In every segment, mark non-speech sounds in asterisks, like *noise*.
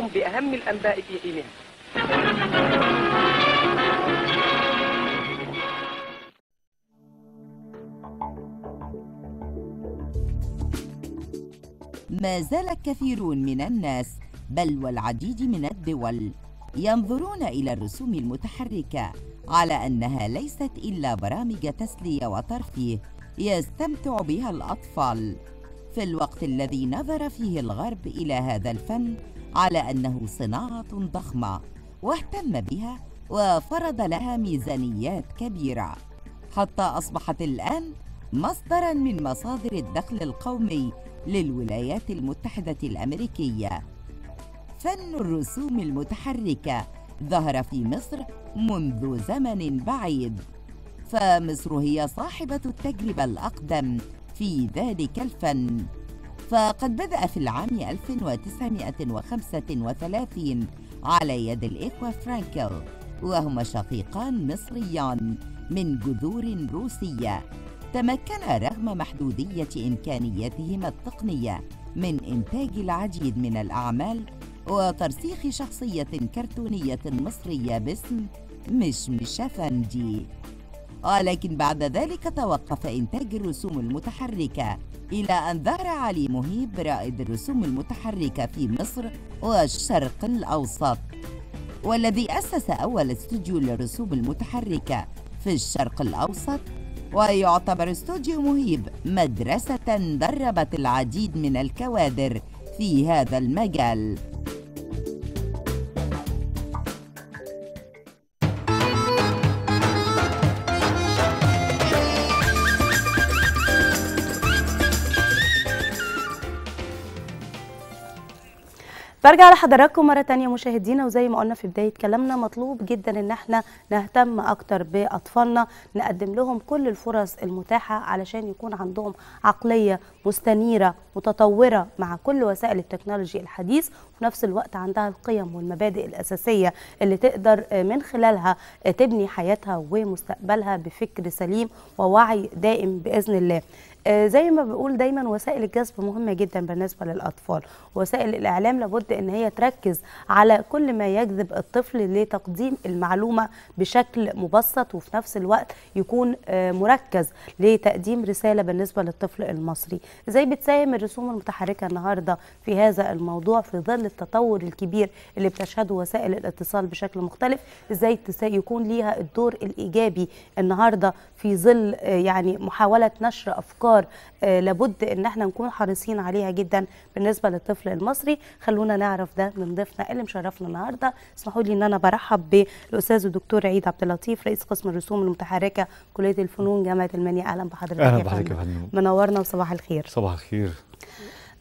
لكم بأهم الأنباء في حينها ما زال كثيرون من الناس بل والعديد من الدول ينظرون إلى الرسوم المتحركة على أنها ليست إلا برامج تسلية وترفيه يستمتع بها الأطفال في الوقت الذي نظر فيه الغرب إلى هذا الفن على أنه صناعة ضخمة واهتم بها وفرض لها ميزانيات كبيرة حتى أصبحت الآن مصدرا من مصادر الدخل القومي للولايات المتحدة الأمريكية فن الرسوم المتحركة ظهر في مصر منذ زمن بعيد فمصر هي صاحبة التجربة الأقدم في ذلك الفن فقد بدأ في العام 1935 على يد الإخوة فرانكل وهما شقيقان مصريان من جذور روسية تمكنا رغم محدودية إمكانياتهما التقنية من إنتاج العديد من الأعمال وترسيخ شخصية كرتونية مصرية باسم مشمش أفندي ولكن آه، بعد ذلك توقف إنتاج الرسوم المتحركة إلى أن ظهر علي مهيب رائد الرسوم المتحركة في مصر والشرق الأوسط والذي أسس أول استوديو للرسوم المتحركة في الشرق الأوسط ويعتبر استوديو مهيب مدرسة دربت العديد من الكوادر في هذا المجال برجع لحضراتكم مره تانية مشاهدينا وزي ما قلنا في بدايه كلامنا مطلوب جدا ان احنا نهتم اكتر باطفالنا نقدم لهم كل الفرص المتاحه علشان يكون عندهم عقليه مستنيره متطوره مع كل وسائل التكنولوجي الحديث وفي نفس الوقت عندها القيم والمبادئ الاساسيه اللي تقدر من خلالها تبني حياتها ومستقبلها بفكر سليم ووعي دائم باذن الله آه، زي ما بقول دايما وسائل الجذب مهمه جدا بالنسبه للاطفال وسائل الاعلام لابد ان هي تركز على كل ما يجذب الطفل لتقديم المعلومه بشكل مبسط وفي نفس الوقت يكون آه، مركز لتقديم رساله بالنسبه للطفل المصري ازاي بتساهم الرسوم المتحركه النهارده في هذا الموضوع في ظل التطور الكبير اللي بتشهده وسائل الاتصال بشكل مختلف ازاي يكون ليها الدور الايجابي النهارده في ظل آه، يعني محاوله نشر افكار افكار آه، لابد ان احنا نكون حريصين عليها جدا بالنسبه للطفل المصري خلونا نعرف ده من ضيفنا اللي مشرفنا النهارده اسمحوا لي ان انا برحب بالاستاذ الدكتور عيد عبد اللطيف رئيس قسم الرسوم المتحركه كليه الفنون جامعه المنيا اهلا بحضرتك اهلا بحضرتك يا فندم منورنا وصباح الخير صباح الخير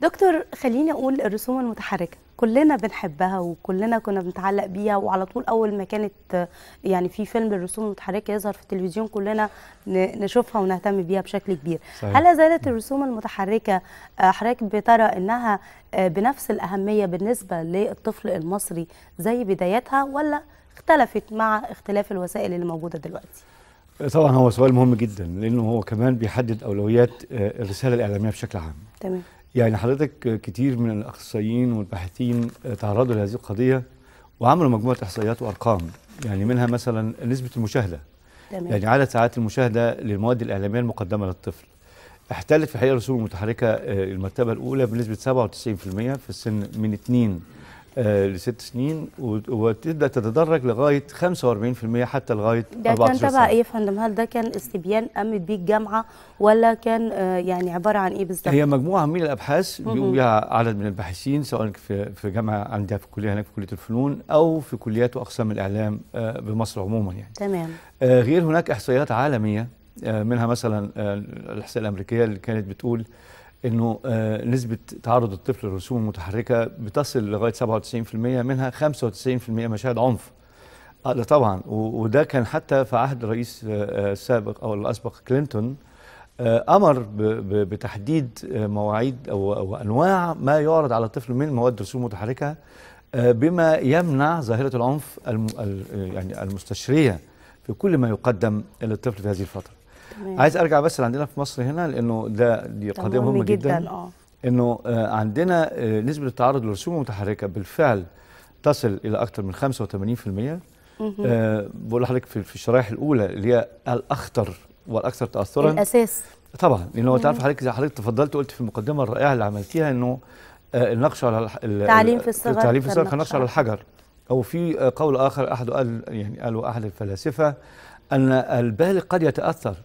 دكتور خليني اقول الرسوم المتحركه كلنا بنحبها وكلنا كنا بنتعلق بيها وعلى طول اول ما كانت يعني في فيلم الرسوم المتحركه يظهر في التلفزيون كلنا نشوفها ونهتم بيها بشكل كبير صحيح. هل زالت الرسوم المتحركه آه، حضرتك بترى انها آه، بنفس الاهميه بالنسبه للطفل المصري زي بدايتها ولا اختلفت مع اختلاف الوسائل اللي موجوده دلوقتي طبعا هو سؤال مهم جدا لانه هو كمان بيحدد اولويات آه، الرساله الاعلاميه بشكل عام تمام يعني حضرتك كتير من الاخصائيين والباحثين تعرضوا لهذه القضيه وعملوا مجموعه احصائيات وارقام يعني منها مثلا نسبه المشاهده تمام. يعني عدد ساعات المشاهده للمواد الاعلاميه المقدمه للطفل احتلت في الحقيقه الرسوم المتحركه آه، المرتبه الاولى بنسبه 97% في السن من 2 آه، لست سنين وتبدا تتدرج لغايه 45% حتى لغايه ده 14 كان تبع ايه يا فندم؟ هل ده كان استبيان قامت بيه الجامعه ولا كان آه، يعني عباره عن ايه بالظبط؟ هي مجموعه من الابحاث بيقوم بها عدد من الباحثين سواء في في جامعه عندها في الكليه هناك في كليه الفنون او في كليات واقسام الاعلام آه، بمصر عموما يعني. تمام. غير هناك احصائيات عالميه منها مثلا الاحصائيه الامريكيه اللي كانت بتقول انه آه، نسبه تعرض الطفل للرسوم المتحركه بتصل لغايه 97% منها 95% مشاهد عنف ده آه، طبعا وده كان حتى في عهد الرئيس آه، السابق او الاسبق كلينتون امر بتحديد مواعيد او انواع ما يعرض على الطفل من مواد رسوم متحركه بما يمنع ظاهره العنف يعني المستشريه في كل ما يقدم للطفل في هذه الفتره تمام. عايز ارجع بس عندنا في مصر هنا لانه ده دي قضيه مهمه جدا, جداً. آه. انه آه، عندنا آه، نسبه التعرض للرسوم المتحركه بالفعل تصل الى اكثر من 85% آه بقول لحضرتك في الشرائح الاولى اللي هي الاخطر والاكثر تاثرا الاساس طبعا لانه انت تعرف حضرتك زي حضرتك تفضلت قلت في المقدمه الرائعه اللي عملتيها انه آه النقش على التعليم في الصغر التعليم في الصغر نقش على الحجر او في آه، قول اخر احد قال يعني قاله احد الفلاسفه ان البالغ قد يتاثر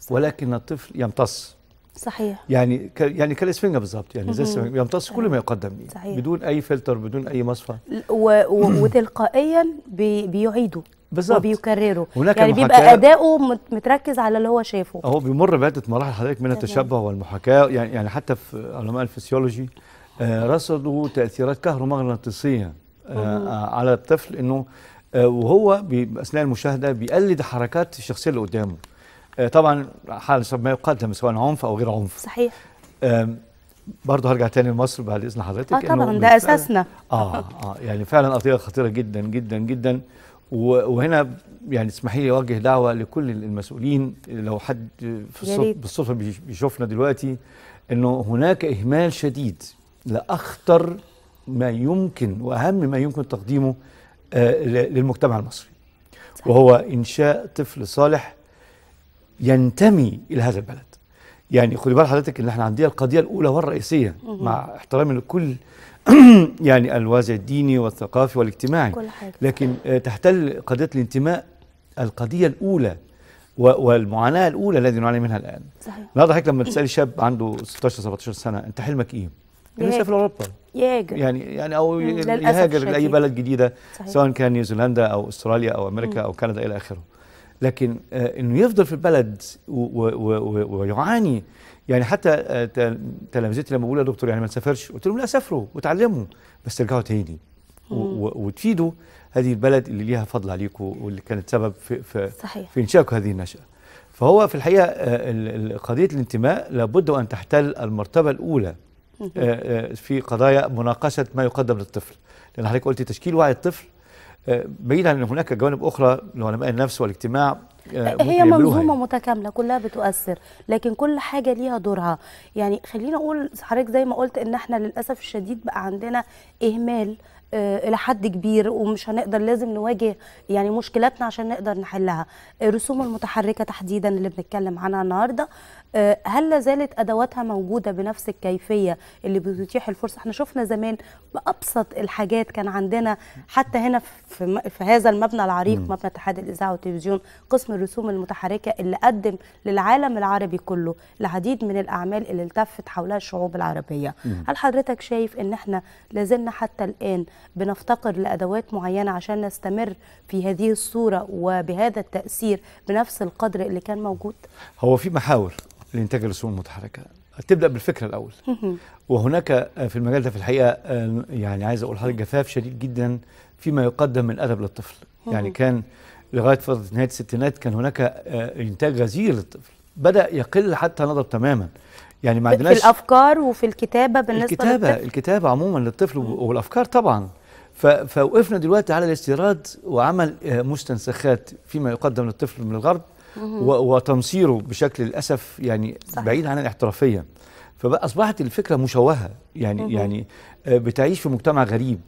صحيح. ولكن الطفل يمتص صحيح يعني ك... يعني كالاسفنجه بالظبط يعني زي الاسفنجه يمتص كل ما يقدم لي يعني صحيح. بدون اي فلتر بدون اي مصفى و... و... وتلقائيا بي... بيعيده بالظبط وبيكرره هناك يعني بيبقى اداؤه متركز على اللي هو شايفه هو بيمر بعده مراحل حضرتك من التشبه والمحاكاه يعني يعني حتى في علماء الفسيولوجي آه، رصدوا تاثيرات كهرومغناطيسيه آه، على الطفل انه آه، وهو اثناء المشاهده بيقلد حركات الشخصيه اللي قدامه آه، طبعا حال ما يقدم سواء عنف او غير عنف صحيح برضه هرجع تاني لمصر بعد اذن حضرتك اه طبعا ده اساسنا اه اه يعني فعلا قضيه خطيره جدا جدا جدا وهنا يعني اسمحي لي اوجه دعوه لكل المسؤولين لو حد في الصف بالصدفه بيشوفنا دلوقتي انه هناك اهمال شديد لاخطر ما يمكن واهم ما يمكن تقديمه آه للمجتمع المصري صحيح. وهو انشاء طفل صالح ينتمي الى هذا البلد يعني خدي بال حضرتك ان احنا عندنا القضيه الاولى والرئيسيه مع احترامي لكل *clears throat* يعني الوازع الديني والثقافي والاجتماعي كل حاجة. لكن آه، تحتل قضيه الانتماء القضيه الاولى والمعاناه الاولى الذي نعاني منها الان صحيح النهارده حضرتك لما تسالي شاب عنده 16 17 سنه انت حلمك ايه؟ انه يسافر اوروبا يهاجر يعني يعني او يهاجر لاي بلد جديده صحيح. سواء كان نيوزيلندا او استراليا او امريكا مم. او كندا الى اخره لكن آه، انه يفضل في البلد ويعاني يعني حتى آه، تلامذتي لما بقول يا دكتور يعني ما تسافرش قلت لهم لا سافروا وتعلموا بس ترجعوا تاني وتفيدوا هذه البلد اللي ليها فضل عليكم واللي كانت سبب في في, صحيح. في انشائكم هذه النشأة فهو في الحقيقة آه، قضية الانتماء لابد وأن تحتل المرتبة الأولى في قضايا مناقشة ما يقدم للطفل لأن حضرتك قلتي تشكيل وعي الطفل آه، بعيد عن ان هناك جوانب اخرى لعلماء النفس والاجتماع آه، هي منظومه يعني. متكامله كلها بتؤثر لكن كل حاجه ليها دورها يعني خلينا اقول حضرتك زي ما قلت ان احنا للاسف الشديد بقى عندنا اهمال آه، الى حد كبير ومش هنقدر لازم نواجه يعني مشكلاتنا عشان نقدر نحلها الرسوم المتحركه تحديدا اللي بنتكلم عنها النهارده آه، هل لا زالت ادواتها موجوده بنفس الكيفيه اللي بتتيح الفرصه احنا شفنا زمان بابسط الحاجات كان عندنا حتى هنا في, في هذا المبنى العريق مبنى اتحاد الاذاعه والتلفزيون قسم الرسوم المتحركه اللي قدم للعالم العربي كله العديد من الاعمال اللي التفت حولها الشعوب العربيه مم. هل حضرتك شايف ان احنا لازلنا حتى الان بنفتقر لادوات معينه عشان نستمر في هذه الصوره وبهذا التاثير بنفس القدر اللي كان موجود هو في محاور الانتاج للرسوم المتحركه تبدا بالفكره الاول وهناك في المجال ده في الحقيقه آه، يعني عايز اقول حضرتك جفاف شديد جدا فيما يقدم من ادب للطفل يعني كان لغايه فتره نهايه الستينات كان هناك آه، انتاج غزير للطفل بدا يقل حتى نضب تماما يعني ما عندناش في الافكار وفي الكتابه بالنسبه الكتابه للطفل. الكتابه عموما للطفل والافكار طبعا فوقفنا دلوقتي على الاستيراد وعمل آه، مستنسخات فيما يقدم للطفل من الغرب وتنصيره بشكل للاسف يعني صح. بعيد عن الاحترافيه فاصبحت الفكره مشوهه يعني مم. يعني آه، بتعيش في مجتمع غريب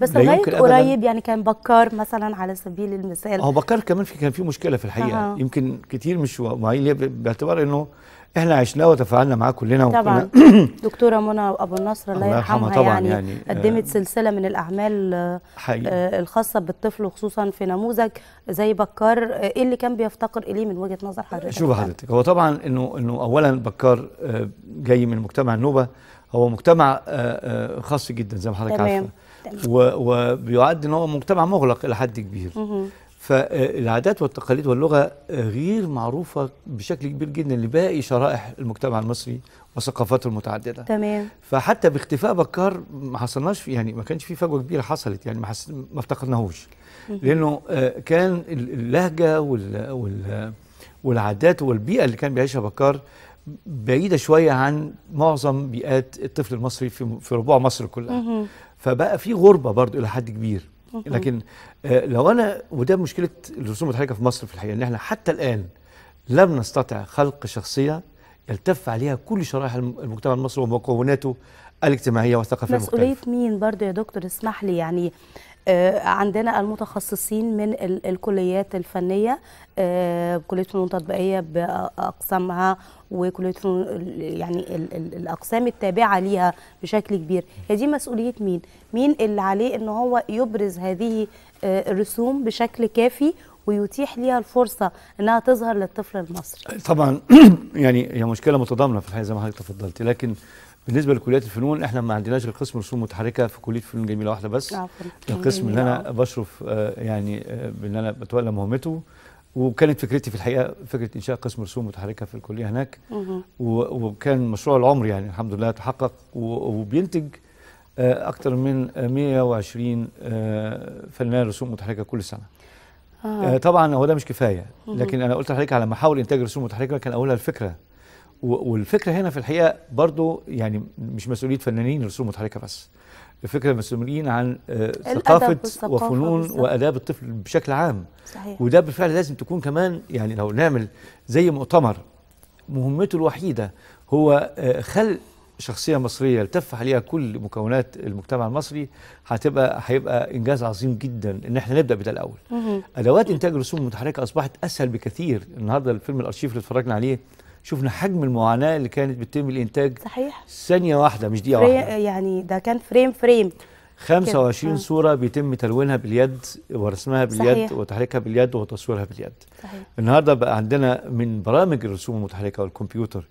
بس لغايه قريب يعني كان بكار مثلا على سبيل المثال هو بكار كمان في كان في مشكله في الحقيقه أه. يمكن كتير مش معين باعتبار انه احنا عشناه وتفاعلنا معاه كلنا طبعا *clears throat* دكتوره منى ابو النصر الله يرحمها طبعا يعني, يعني آه. قدمت سلسله من الاعمال آه، حقيقي. آه، الخاصه بالطفل وخصوصا في نموذج زي بكار ايه اللي كان بيفتقر اليه من وجهه نظر حضرتك شوف حضرتك هو طبعا انه انه اولا بكار جاي من مجتمع النوبه هو مجتمع خاص جدا زي ما حضرتك عارفه تمام وبيعد ان هو مجتمع مغلق الى حد كبير فالعادات والتقاليد واللغة غير معروفة بشكل كبير جدا لباقي شرائح المجتمع المصري وثقافاته المتعددة تمام فحتى باختفاء بكار ما حصلناش يعني ما كانش في فجوة كبيرة حصلت يعني ما, ما افتقدناهوش لأنه آه، كان اللهجة وال... وال... والعادات والبيئة اللي كان بيعيشها بكار بعيدة شوية عن معظم بيئات الطفل المصري في, في ربوع مصر كلها فبقى في غربة برضه إلى حد كبير لكن آه، لو انا وده مشكله الرسوم المتحركه في مصر في الحقيقه ان احنا حتى الان لم نستطع خلق شخصيه يلتف عليها كل شرائح المجتمع المصري ومكوناته الاجتماعيه والثقافيه مسؤوليه مين برضه يا دكتور اسمح لي يعني آه، عندنا المتخصصين من الكليات الفنيه آه، كليه الفنون التطبيقيه باقسامها وكليه يعني الاقسام التابعه ليها بشكل كبير هي دي مسؤوليه مين مين اللي عليه ان هو يبرز هذه آه، الرسوم بشكل كافي ويتيح ليها الفرصه انها تظهر للطفل المصري. طبعا *clears throat* يعني هي مشكله متضامنه في الحقيقه زي ما حضرتك تفضلتي لكن بالنسبه لكليات الفنون احنا ما عندناش القسم رسوم متحركه في كليه فنون جميله واحده بس القسم اللي انا بشرف آه، يعني آه، بان انا بتولى مهمته وكانت فكرتي في الحقيقه فكره انشاء قسم رسوم متحركه في الكليه هناك وكان مشروع العمر يعني الحمد لله تحقق وبينتج آه، اكثر من 120 فنان رسوم متحركه كل سنه آه. آه. طبعا هو ده مش كفايه لكن انا قلت لحضرتك على محاول انتاج رسوم متحركه كان اولها الفكره والفكره هنا في الحقيقه برضو يعني مش مسؤوليه فنانين رسوم متحركه بس الفكره مسؤولين عن آه، ثقافه وفنون واداب الطفل بشكل عام صحيح. وده بالفعل لازم تكون كمان يعني لو نعمل زي مؤتمر مهمته الوحيده هو آه، خلق شخصية مصرية التف عليها كل مكونات المجتمع المصري هتبقى هيبقى إنجاز عظيم جدا إن إحنا نبدأ بده الأول. أدوات إنتاج الرسوم المتحركة أصبحت أسهل بكثير، النهارده الفيلم الأرشيف اللي اتفرجنا عليه شفنا حجم المعاناة اللي كانت بتتم الإنتاج صحيح ثانية واحدة مش دقيقة واحدة يعني ده كان فريم فريم 25 كده. صورة بيتم تلوينها باليد ورسمها باليد صحيح. وتحريكها باليد وتصويرها باليد صحيح. النهاردة بقى عندنا من برامج الرسوم المتحركة والكمبيوتر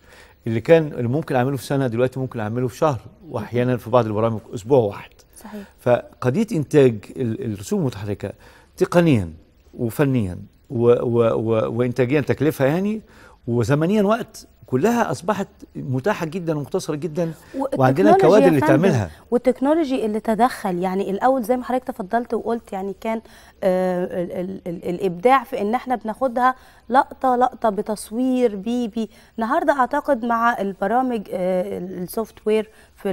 اللي كان ممكن اعمله في سنه دلوقتي ممكن اعمله في شهر واحيانا في بعض البرامج اسبوع واحد صحيح فقضيه انتاج الرسوم المتحركه تقنيا وفنيا و و و وانتاجيا تكلفه يعني وزمنيا وقت كلها اصبحت متاحه جدا ومختصره جدا وعندنا الكوادر اللي تعملها والتكنولوجي اللي تدخل يعني الاول زي ما حضرتك تفضلت وقلت يعني كان آه الابداع في ان احنا بناخدها لقطه لقطه بتصوير بي بي النهارده اعتقد مع البرامج آه السوفت وير في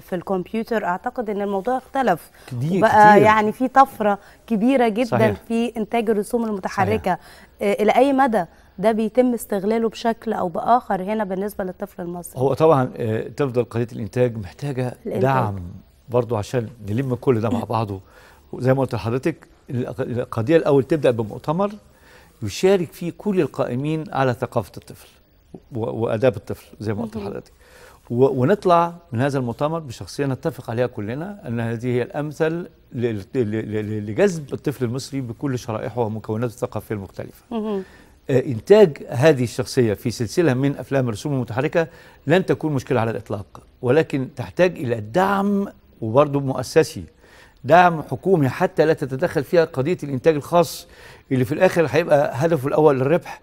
في الكمبيوتر اعتقد ان الموضوع اختلف كتير وبقى كتير. يعني في طفره كبيره جدا صحيح. في انتاج الرسوم المتحركه صحيح. آه الى اي مدى ده بيتم استغلاله بشكل او باخر هنا بالنسبه للطفل المصري هو طبعا آه، تفضل قضيه الانتاج محتاجه الإنتاج. دعم برضه عشان نلم كل ده مع بعضه وزي ما قلت لحضرتك القضيه الاول تبدا بمؤتمر يشارك فيه كل القائمين على ثقافه الطفل واداب الطفل زي ما قلت لحضرتك ونطلع من هذا المؤتمر بشخصيه نتفق عليها كلنا ان هذه هي الامثل لجذب الطفل المصري بكل شرائحه ومكوناته الثقافيه المختلفه. إنتاج هذه الشخصية في سلسلة من أفلام الرسوم المتحركة لن تكون مشكلة على الإطلاق ولكن تحتاج إلى دعم وبرضه مؤسسي دعم حكومي حتى لا تتدخل فيها قضية الإنتاج الخاص اللي في الآخر هيبقى هدفه الأول الربح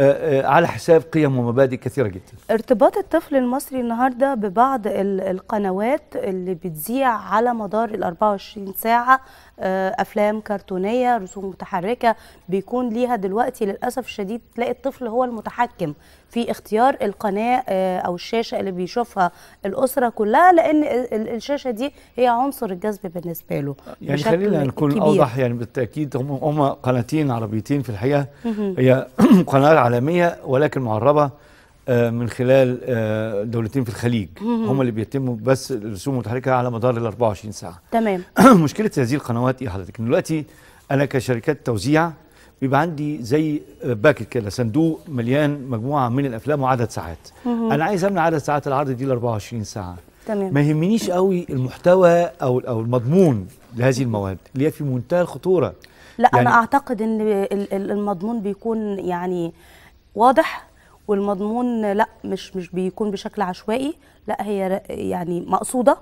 آه، آه، على حساب قيم ومبادئ كثيرة جدا ارتباط الطفل المصري النهاردة ببعض القنوات اللي بتذيع على مدار ال 24 ساعة آه، افلام كرتونيه رسوم متحركه بيكون ليها دلوقتي للاسف الشديد تلاقي الطفل هو المتحكم في اختيار القناه آه، او الشاشه اللي بيشوفها الاسره كلها لان الشاشه دي هي عنصر الجذب بالنسبه له يعني خلينا نكون كبير. اوضح يعني بالتاكيد هم هم قناتين عربيتين في الحقيقه هي *clears throat* قناه عالميه ولكن معربه آه، من خلال آه، دولتين في الخليج هم اللي بيتموا بس الرسوم المتحركه على مدار ال 24 ساعه تمام *clears throat* مشكله هذه القنوات ايه حضرتك ان دلوقتي انا كشركات توزيع بيبقى عندي زي آه، باكت كده صندوق مليان مجموعه من الافلام وعدد ساعات انا عايز امنع عدد ساعات العرض دي ل 24 ساعه تمام ما يهمنيش قوي المحتوى او او المضمون لهذه المواد اللي هي في منتهى الخطوره لا يعني انا اعتقد ان المضمون بيكون يعني واضح والمضمون لا مش مش بيكون بشكل عشوائي لا هي يعني مقصوده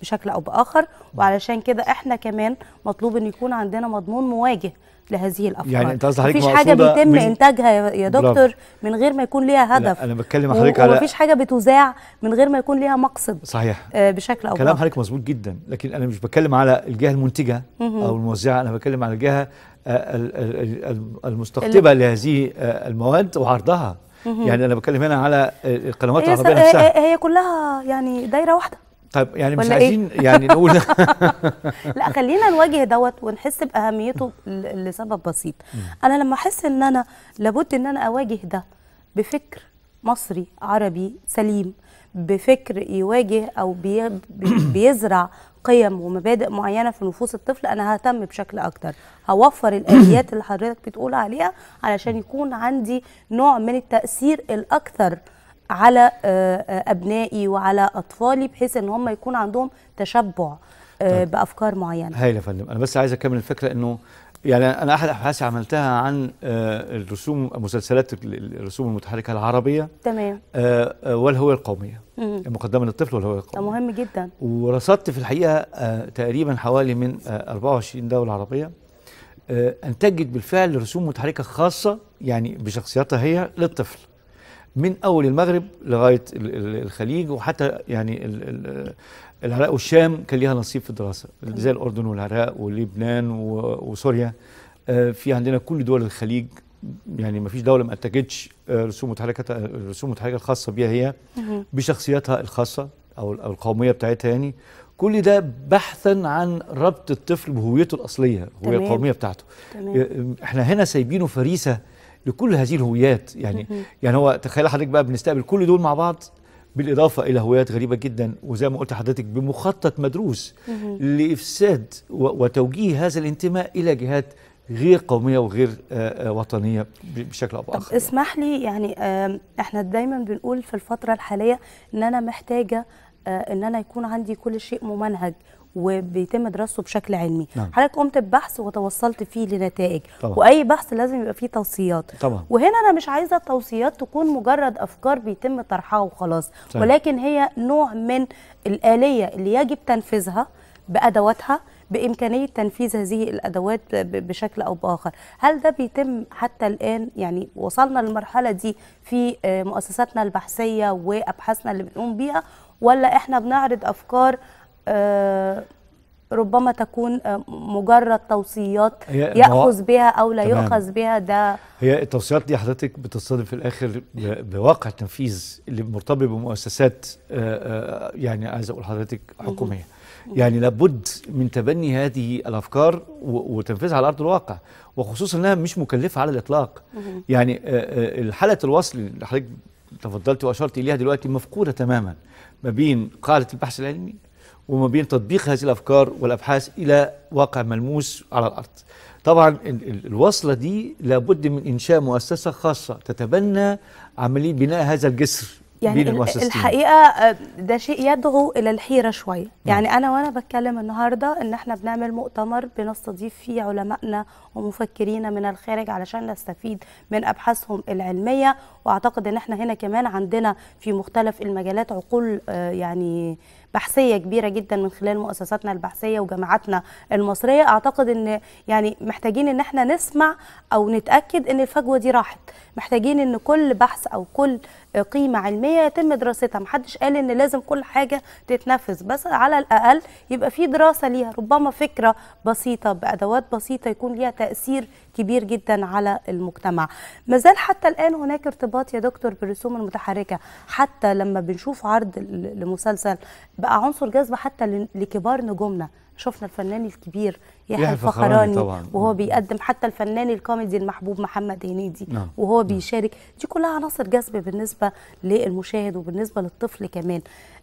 بشكل او باخر وعلشان كده احنا كمان مطلوب ان يكون عندنا مضمون مواجه لهذه الافكار يعني انت قصدك مفيش حاجه بيتم من... انتاجها يا دكتور من غير ما يكون ليها هدف انا بتكلم حضرتك و... على مفيش حاجه بتذاع من غير ما يكون ليها مقصد صحيح آه بشكل او باخر كلام حضرتك مظبوط جدا لكن انا مش بتكلم على الجهه المنتجه او الموزعه انا بتكلم على الجهه آه، المستقطبه لهذه آه، المواد وعرضها يعني انا بتكلم هنا على آه، القنوات العربيه آه، نفسها هي آه، هي كلها يعني دايره واحده طيب يعني مش إيه؟ عايزين يعني نقول *laughs* *laughs* لا خلينا نواجه دوت ونحس باهميته لسبب بسيط انا لما احس ان انا لابد ان انا اواجه ده بفكر مصري عربي سليم بفكر يواجه او بيزرع قيم ومبادئ معينه في نفوس الطفل انا ههتم بشكل اكتر هوفر الاليات اللي حضرتك بتقول عليها علشان يكون عندي نوع من التاثير الاكثر على آه، آه، ابنائي وعلى اطفالي بحيث ان هم يكون عندهم تشبع آه، طيب. بافكار معينه هاي يا فندم انا بس عايز اكمل الفكره انه يعني انا احد ابحاثي عملتها عن آه، الرسوم مسلسلات الرسوم المتحركه العربيه تمام آه، آه، والهويه القوميه المقدمه للطفل والهويه القوميه مهم جدا ورصدت في الحقيقه تقريبا حوالي من 24 دوله عربيه انتجت بالفعل رسوم متحركه خاصه يعني بشخصياتها هي للطفل من اول المغرب لغايه الخليج وحتى يعني العراق والشام كان ليها نصيب في الدراسة زي الأردن والعراق ولبنان وسوريا آه، في عندنا كل دول الخليج يعني ما فيش دولة ما أنتجتش آه، رسوم متحركة الرسوم آه، المتحركة الخاصة بيها هي بشخصياتها الخاصة أو القومية بتاعتها يعني كل ده بحثا عن ربط الطفل بهويته الأصلية الهوية القومية بتاعته تمام. احنا هنا سايبينه فريسة لكل هذه الهويات يعني يعني هو تخيل حضرتك بقى بنستقبل كل دول مع بعض بالاضافه الى هوايات غريبه جدا وزي ما قلت حضرتك بمخطط مدروس لافساد وتوجيه هذا الانتماء الى جهات غير قوميه وغير آه، آه، وطنيه بشكل او باخر اسمح لي يعني احنا دايما بنقول في الفتره الحاليه ان انا محتاجه آه، ان انا يكون عندي كل شيء ممنهج وبيتم دراسته بشكل علمي نعم. حضرتك قمت ببحث وتوصلت فيه لنتائج طبعا. واي بحث لازم يبقى فيه توصيات طبعا. وهنا انا مش عايزه التوصيات تكون مجرد افكار بيتم طرحها وخلاص صحيح. ولكن هي نوع من الاليه اللي يجب تنفيذها بادواتها بامكانيه تنفيذ هذه الادوات بشكل او باخر هل ده بيتم حتى الان يعني وصلنا للمرحله دي في آه، مؤسساتنا البحثيه وابحاثنا اللي بنقوم بيها ولا احنا بنعرض افكار آه، ربما تكون آه، مجرد توصيات ياخذ بها او لا يؤخذ بها ده هي التوصيات دي حضرتك بتصطدم في الاخر بواقع تنفيذ اللي مرتبط بمؤسسات آه، يعني عايز اقول حضرتك حكوميه يعني لابد من تبني هذه الافكار وتنفيذها على ارض الواقع وخصوصا انها مش مكلفه على الاطلاق يعني الحاله الوصل اللي حضرتك تفضلت واشرت اليها دلوقتي مفقوده تماما ما بين قاعده البحث العلمي وما بين تطبيق هذه الافكار والابحاث الى واقع ملموس على الارض. طبعا الوصله دي لابد من انشاء مؤسسه خاصه تتبنى عمليه بناء هذا الجسر يعني بين المؤسستين. الحقيقه آه، ده شيء يدعو الى الحيره شويه، نعم. يعني انا وانا بتكلم النهارده ان احنا بنعمل مؤتمر بنستضيف فيه علمائنا ومفكرين من الخارج علشان نستفيد من ابحاثهم العلميه واعتقد ان احنا هنا كمان عندنا في مختلف المجالات عقول آه، يعني بحثيه كبيره جدا من خلال مؤسساتنا البحثيه وجامعاتنا المصريه اعتقد ان يعني محتاجين ان احنا نسمع او نتاكد ان الفجوه دي راحت محتاجين ان كل بحث او كل قيمه علميه يتم دراستها محدش قال ان لازم كل حاجه تتنفذ بس على الاقل يبقى في دراسه ليها ربما فكره بسيطه بادوات بسيطه يكون ليها تاثير كبير جدا على المجتمع ما زال حتى الآن هناك ارتباط يا دكتور بالرسوم المتحركة حتى لما بنشوف عرض لمسلسل بقى عنصر جذب حتى لكبار نجومنا شفنا الفنان الكبير يحيى الفخراني وهو نعم. بيقدم حتى الفنان الكوميدي المحبوب محمد هنيدي نعم. وهو نعم. بيشارك دي كلها عناصر جذب بالنسبه للمشاهد وبالنسبه للطفل كمان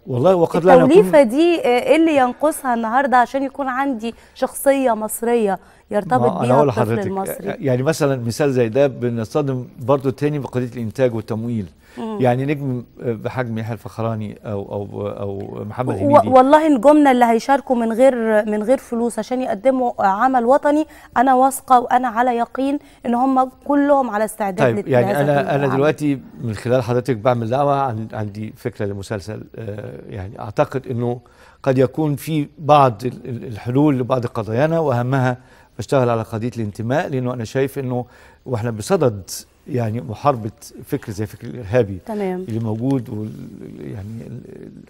والله وقد لا التوليفه دي ايه اللي ينقصها النهارده عشان يكون عندي شخصيه مصريه يرتبط بيها الطفل المصري آه، يعني مثلا مثال زي ده بنصطدم برضه تاني بقضيه الانتاج والتمويل مم. يعني نجم آه، بحجم يحيى الفخراني او او او محمد هنيدي والله الجمله اللي هيشاركوا من غير من غير فلوس عشان يقدموا عمل وطني انا واثقه وانا على يقين ان هم كلهم على استعداد طيب يعني انا انا دلوقتي من خلال حضرتك بعمل دعوه عندي فكره لمسلسل آه، يعني اعتقد انه قد يكون في بعض الحلول لبعض قضايانا واهمها بشتغل على قضيه الانتماء لانه انا شايف انه واحنا بصدد يعني محاربه فكر زي فكر الارهابي تمام. اللي موجود ويعني يعني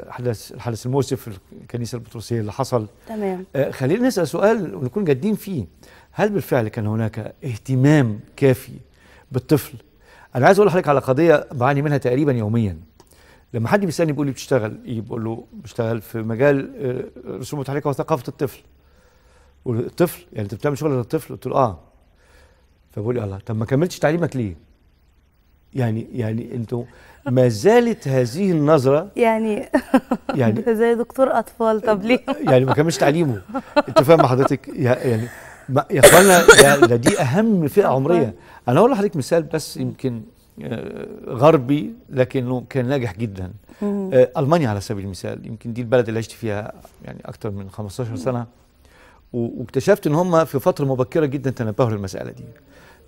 الحدث الحدث المؤسف في الكنيسه البطرسيه اللي حصل تمام آه خلينا نسال سؤال ونكون جادين فيه هل بالفعل كان هناك اهتمام كافي بالطفل انا عايز اقول لحضرتك على قضيه بعاني منها تقريبا يوميا لما حد بيسالني بيقول لي بتشتغل ايه بقول له بشتغل في مجال آه، رسوم متحركه وثقافه الطفل والطفل يعني انت بتعمل شغل للطفل قلت له اه فبقول لي الله طب ما كملتش تعليمك ليه يعني يعني انتوا *laughs* ما زالت هذه النظره يعني *laughs* يعني زي دكتور اطفال طب ليه *laughs* يعني ما كملش تعليمه انت فاهم حضرتك يعني يا اخوانا ده دي اهم فئه عمريه انا هقول لحضرتك مثال بس يمكن آه، غربي لكنه كان ناجح جدا آه، المانيا على سبيل المثال يمكن دي البلد اللي عشت فيها يعني اكتر من 15 سنه واكتشفت ان هم في فتره مبكره جدا تنبهوا للمساله دي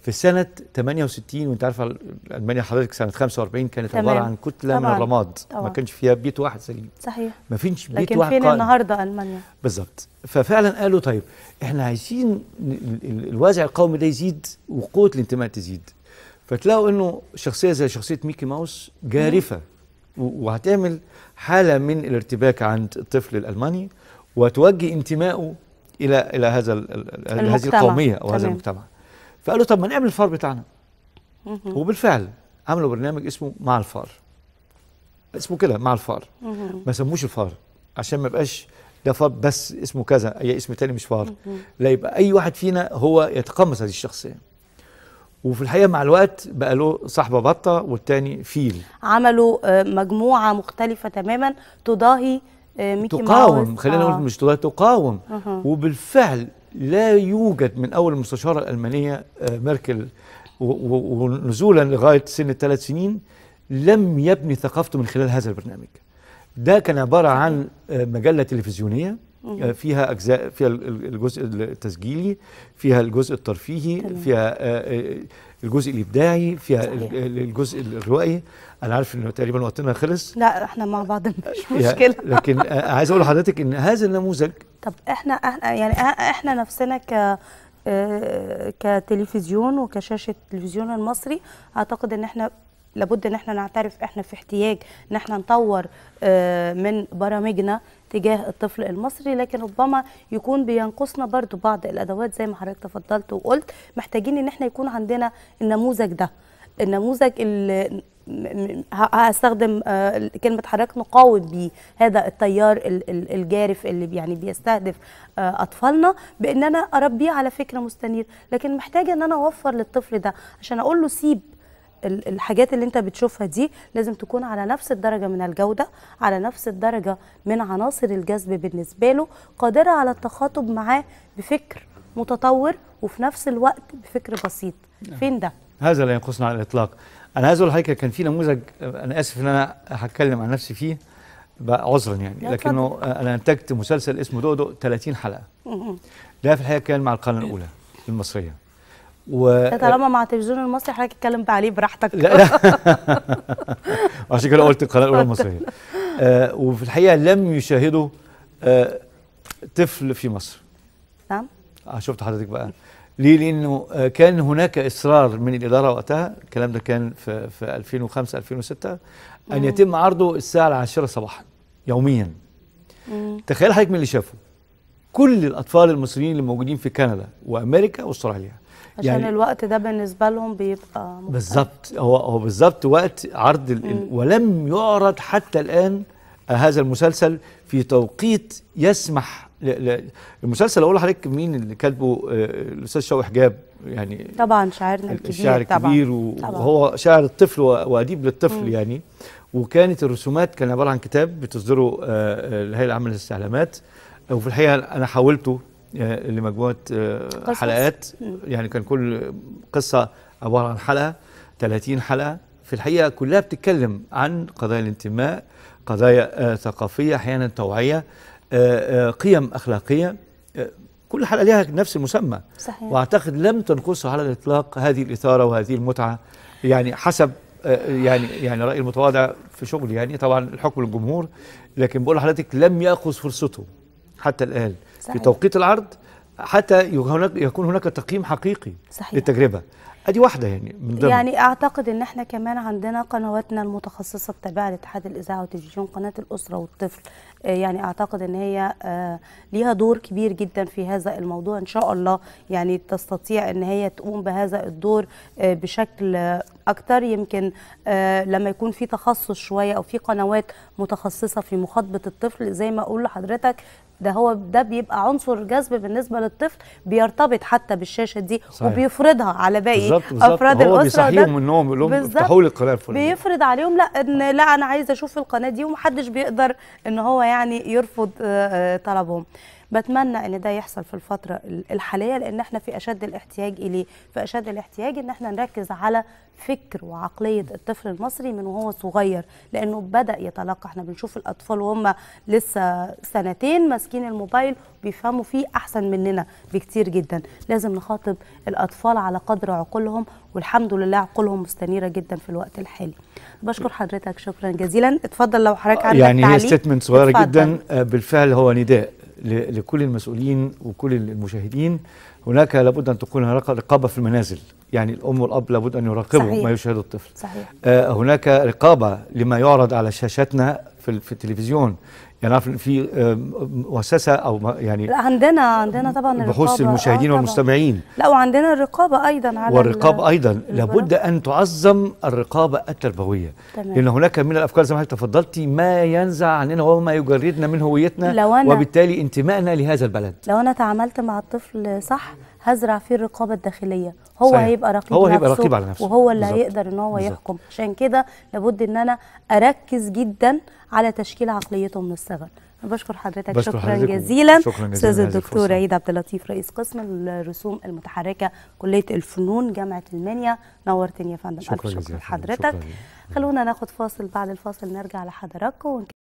في سنة 68 وانت عارفة المانيا حضرتك سنة 45 كانت عبارة عن كتلة طبعاً. من الرماد طبعاً. ما كانش فيها بيت واحد سليم صحيح ما فيش بيت لكن واحد لكن فين قائم. النهارده المانيا بالظبط ففعلا قالوا طيب احنا عايزين الوازع القومي ده يزيد وقوة الانتماء تزيد فتلاقوا انه شخصيه زي شخصيه ميكي ماوس جارفه وهتعمل حاله من الارتباك عند الطفل الالماني وتوجه انتمائه الى الى هذا المجتمع. هذه القوميه او تمام. هذا المجتمع فقالوا طب ما نعمل الفار بتاعنا وبالفعل عملوا برنامج اسمه مع الفار اسمه كده مع الفار ما سموش الفار عشان ما يبقاش ده فار بس اسمه كذا اي اسم تاني مش فار لا يبقى اي واحد فينا هو يتقمص هذه الشخصيه وفي الحقيقه مع الوقت بقى له صاحبه بطه والتاني فيل عملوا آه، مجموعه مختلفه تماما تضاهي آه، ميكي تقاوم ماوس. خلينا نقول آه. مش تضاهي تقاوم آه. وبالفعل لا يوجد من اول المستشاره الالمانيه آه، ميركل ونزولا لغايه سن الثلاث سنين لم يبني ثقافته من خلال هذا البرنامج ده كان عباره عن مجله تلفزيونيه آه، فيها اجزاء فيها الجزء التسجيلي فيها الجزء الترفيهي تمام. فيها آه، آه، الجزء الابداعي فيها صحيح. الجزء الروائي انا عارف انه تقريبا وقتنا خلص لا احنا مع بعض مش مشكله *laughs* لكن عايز اقول لحضرتك ان هذا النموذج طب احنا يعني احنا نفسنا ك كتلفزيون وكشاشه التلفزيون المصري اعتقد ان احنا لابد ان احنا نعترف احنا في احتياج ان احنا نطور من برامجنا تجاه الطفل المصري لكن ربما يكون بينقصنا برضو بعض الادوات زي ما حضرتك تفضلت وقلت محتاجين ان احنا يكون عندنا النموذج ده النموذج اللي هستخدم آه، كلمة حضرتك نقاوم بيه هذا التيار الجارف اللي يعني بيستهدف آه، أطفالنا بإن أنا أربيه على فكرة مستنير لكن محتاجة إن أنا أوفر للطفل ده عشان أقول له سيب الحاجات اللي انت بتشوفها دي لازم تكون على نفس الدرجه من الجوده على نفس الدرجه من عناصر الجذب بالنسبه له قادره على التخاطب معاه بفكر متطور وفي نفس الوقت بفكر بسيط نعم. فين ده هذا لا ينقصنا على الاطلاق انا عايز اقول لحضرتك كان في نموذج انا اسف ان انا هتكلم عن نفسي فيه بقى عذرا يعني لكنه انا انتجت مسلسل اسمه دودو 30 حلقه ده في الحقيقه كان مع القناه الاولى إيه. المصريه و طالما مع التلفزيون المصري حضرتك اتكلم عليه براحتك لا لا *laughs* عشان كده قلت القناه الاولى المصريه *laughs* آه وفي الحقيقه لم يشاهده آه طفل في مصر نعم آه، شفت حضرتك بقى ليه؟ لانه آه، كان هناك اصرار من الاداره وقتها الكلام ده كان في في 2005 2006 ان يتم عرضه الساعه العاشرة صباحا يوميا تخيل حضرتك من اللي شافه كل الاطفال المصريين اللي موجودين في كندا وامريكا واستراليا عشان يعني الوقت ده بالنسبه لهم بيبقى بالظبط هو هو بالظبط وقت عرض ال... ولم يعرض حتى الان آه، هذا المسلسل في توقيت يسمح المسلسل اقول لحضرتك مين اللي كاتبه آه، الاستاذ شوقي حجاب يعني طبعا شاعرنا الكبير الشاعر الكبير طبعا. وهو شاعر الطفل واديب للطفل يعني وكانت الرسومات كان عباره عن كتاب بتصدره آه، الهيئه العامه للاستعلامات وفي الحقيقه انا حاولته يعني لمجموعه آه، حلقات يعني كان كل قصه عباره عن حلقه 30 حلقه في الحقيقه كلها بتتكلم عن قضايا الانتماء قضايا آه، ثقافيه احيانا توعيه آه، قيم اخلاقيه كل حلقه ليها نفس المسمى صحيح. واعتقد لم تنقصها على الاطلاق هذه الاثاره وهذه المتعه يعني حسب يعني يعني رأي المتواضع في شغلي يعني طبعا الحكم للجمهور لكن بقول لحضرتك لم ياخذ فرصته حتى الان صحيح. في توقيت العرض حتى يكون هناك تقييم حقيقي صحيح. للتجربه ادي واحده يعني من ضمن يعني اعتقد ان احنا كمان عندنا قنواتنا المتخصصه التابعه لاتحاد الاذاعه والتلفزيون قناه الاسره والطفل آه، يعني اعتقد ان هي آه، ليها دور كبير جدا في هذا الموضوع ان شاء الله يعني تستطيع ان هي تقوم بهذا الدور آه، بشكل اكتر يمكن لما يكون في تخصص شويه او في قنوات متخصصه في مخاطبه الطفل زي ما اقول لحضرتك ده هو ده بيبقى عنصر جذب بالنسبه للطفل بيرتبط حتى بالشاشه دي صحيح. وبيفرضها على باقي بالزبط بالزبط. افراد هو الاسره بيصحيهم انهم النوم لهم افتحوا لي القناه الفلانيه بيفرض عليهم لا ان لا انا عايز اشوف القناه دي ومحدش بيقدر ان هو يعني يرفض آه، آه، طلبهم بتمنى ان ده يحصل في الفتره الحاليه لان احنا في اشد الاحتياج اليه في اشد الاحتياج ان احنا نركز على فكر وعقليه الطفل المصري من وهو صغير لانه بدا يتلقى احنا بنشوف الاطفال وهم لسه سنتين ماسكين الموبايل بيفهموا فيه احسن مننا بكتير جدا لازم نخاطب الاطفال على قدر عقولهم والحمد لله عقولهم مستنيره جدا في الوقت الحالي بشكر حضرتك شكرا جزيلا اتفضل لو حضرتك عندك يعني تعليق يعني هي ستمنت صغيره جدا آه، بالفعل هو نداء لكل المسؤولين وكل المشاهدين هناك لابد أن تكون رقابة في المنازل يعني الأم والأب لابد أن يراقبوا صحيح. ما يشاهده الطفل صحيح. آه هناك رقابة لما يعرض على شاشاتنا في, في التلفزيون يعني عارف في آه، مؤسسه او يعني عندنا عندنا طبعا بحوث آه، المشاهدين آه والمستمعين لا وعندنا الرقابه ايضا على والرقابه ايضا لابد ان تعظم الرقابه التربويه تمام. لان هناك من الافكار زي ما حضرتك تفضلتي ما ينزع عننا وما يجردنا من هويتنا وبالتالي انتمائنا لهذا البلد لو انا تعاملت مع الطفل صح هزرع فيه الرقابه الداخليه هو صحيح. هيبقى رقيب هو هيبقى رقيب على نفسه وهو اللي بالزبط. هيقدر ان هو بالزبط. يحكم عشان كده لابد ان انا اركز جدا على تشكيل عقليته من الصغر بشكر حضرتك بشكر شكرا حضرتك جزيلا استاذ الدكتور عيد عبد اللطيف رئيس قسم الرسوم المتحركه كليه الفنون جامعه المنيا نورتني يا فندم شكرا, شكرا, شكرا لحضرتك خلونا ناخد فاصل بعد الفاصل نرجع لحضراتكم